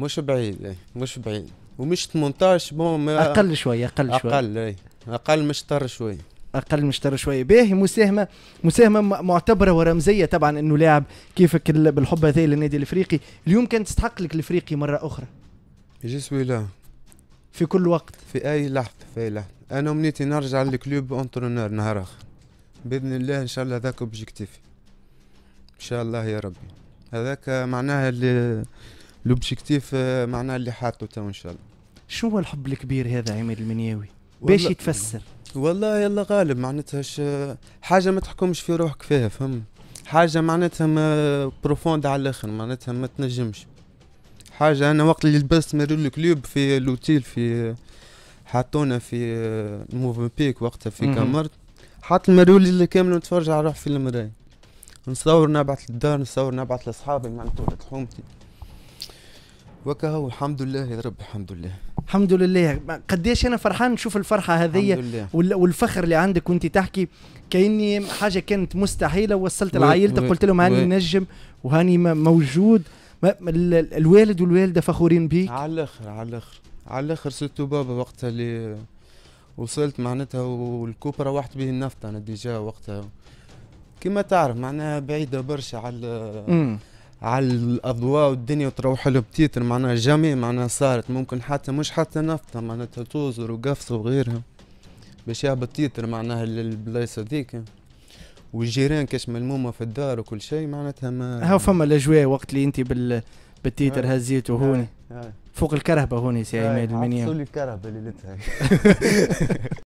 مش بعيد اي مش بعيد ومش 18 بون اقل شويه اقل شويه اقل اي اقل مشطر شويه اقل مشترى شويه باهي مساهمه مساهمه معتبره ورمزيه طبعا انه لاعب كيفك بالحب هذا للنادي الافريقي اليوم كانت تستحق لك الافريقي مره اخرى جسوي لا في كل وقت في اي لحظه في اي لحظه انا امنيتي نرجع للكلوب اونترونور نهار اخر باذن الله ان شاء الله هذاك اوبجيكتيفي ان شاء الله يا ربي هذاك معناها اللي لوبجيكتيف آه، معناه اللي حاطه تو ان شاء الله شو هو الحب الكبير هذا عماد المنياوي باش يتفسر والله يلا غالب معناتها حاجه ما تحكمش في روحك فيها فهم حاجه معناتها ما بروفوند على الاخر معناتها ما تنجمش حاجه انا وقت اللي لبست ماريو كلوب في لوتيل في حطونا في موف آه، بيك وقتها في كامرت حط الماريول اللي كامل نتفرج على روحي في المرايه نصور نبعث للدار نصور نبعث لاصحابي معناتها حومتي وكهو الحمد لله يا رب الحمد لله الحمد لله قديش انا فرحان نشوف الفرحه هذه والفخر اللي عندك وانت تحكي كاني حاجه كانت مستحيله وصلت لعائلتك قلت لهم هاني نجم وهاني موجود الوالد والوالده فخورين بيك على الاخر على الاخر على الاخر سيرتو بابا وقتها اللي وصلت معناتها والكوب روحت به النفط انا ديجا وقتها كما تعرف معناها بعيده برشا على على الاضواء والدنيا وتروح له بتيتر معناها جميع معناها صارت ممكن حتى مش حتى نفطه معناتها توزر وقفص وغيرها باش يهبط تيتر معناها البلايص هذيك والجيران كاش ملمومه في الدار وكل شيء معناتها ما هاو فما الاجواء وقت اللي انت بال بالتيتر هزيته هوني فوق الكرهبه هوني سي عماد المنيا الكرهبه لتها